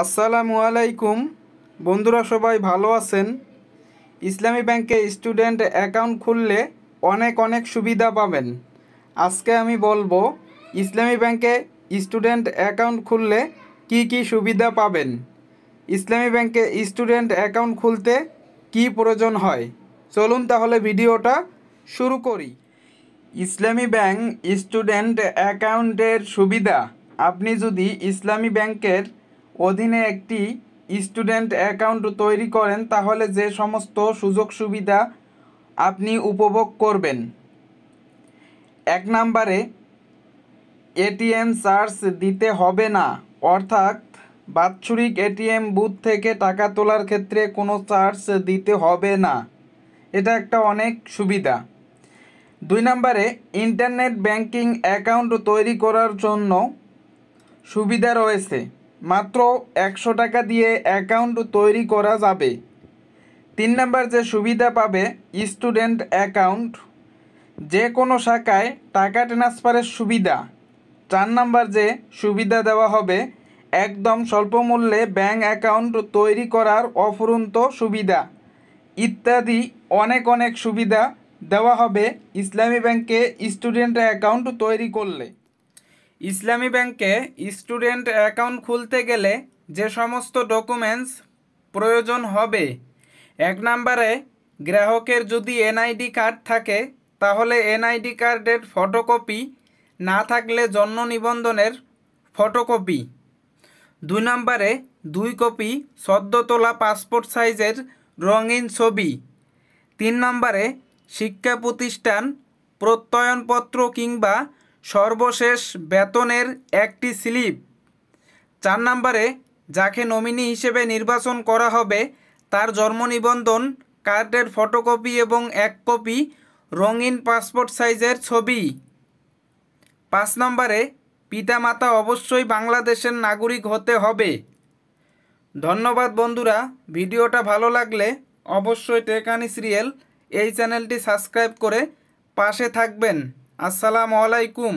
আসসালামু আলাইকুম বন্ধুরা সবাই ভালো আছেন ইসলামী ব্যাংকে স্টুডেন্ট অ্যাকাউন্ট খুললে অনেক অনেক সুবিধা পাবেন আজকে আমি বলবো ইসলামী ব্যাংকে স্টুডেন্ট অ্যাকাউন্ট খুললে কি কি সুবিধা পাবেন ইসলামী ব্যাংকে স্টুডেন্ট অ্যাকাউন্ট খুলতে কি প্রয়োজন হয় চলুন তাহলে ভিডিওটা শুরু করি ইসলামী ব্যাংক স্টুডেন্ট অ্যাকাউন্টের সুবিধা আপনি যদি ইসলামী ব্যাংকের অধীনে একটি স্টুডেন্ট অ্যাকাউন্ট তৈরি করেন তাহলে যে সমস্ত সুযোগ সুবিধা আপনি উপভোগ করবেন এক নম্বরে এটিএম চার্জ দিতে হবে না অর্থাৎ বাৎসরিক এটিএম বুথ থেকে টাকা তোলার ক্ষেত্রে কোনো চার্জ দিতে হবে না এটা একটা অনেক সুবিধা দুই নম্বরে ইন্টারনেট ব্যাংকিং অ্যাকাউন্ট তৈরি করার জন্য সুবিধা রয়েছে মাত্র একশো টাকা দিয়ে অ্যাকাউন্ট তৈরি করা যাবে তিন নাম্বার যে সুবিধা পাবে স্টুডেন্ট অ্যাকাউন্ট যে কোনো শাখায় টাকা ট্রান্সফারের সুবিধা চার নাম্বার যে সুবিধা দেওয়া হবে একদম স্বল্প মূল্যে ব্যাঙ্ক অ্যাকাউন্ট তৈরি করার অফুরন্ত সুবিধা ইত্যাদি অনেক অনেক সুবিধা দেওয়া হবে ইসলামী ব্যাংকে স্টুডেন্ট অ্যাকাউন্ট তৈরি করলে ইসলামী ব্যাংকে স্টুডেন্ট অ্যাকাউন্ট খুলতে গেলে যে সমস্ত ডকুমেন্টস প্রয়োজন হবে এক নম্বরে গ্রাহকের যদি এনআইডি কার্ড থাকে তাহলে এনআইডি কার্ডের ফটোকপি না থাকলে জন্ম নিবন্ধনের ফটোকপি দুই নম্বরে দুই কপি সদ্য তোলা পাসপোর্ট সাইজের রঙিন ছবি তিন নম্বরে শিক্ষা প্রতিষ্ঠান প্রত্যয়নপত্র কিংবা সর্বশেষ বেতনের একটি স্লিপ চার নম্বরে যাকে নমিনি হিসেবে নির্বাচন করা হবে তার জন্ম নিবন্ধন কার্ডের ফটোকপি এবং এক কপি রঙিন পাসপোর্ট সাইজের ছবি পাঁচ নম্বরে পিতামাতা অবশ্যই বাংলাদেশের নাগরিক হতে হবে ধন্যবাদ বন্ধুরা ভিডিওটা ভালো লাগলে অবশ্যই টেকানি সিরিয়াল এই চ্যানেলটি সাবস্ক্রাইব করে পাশে থাকবেন আসসালামু আলাইকুম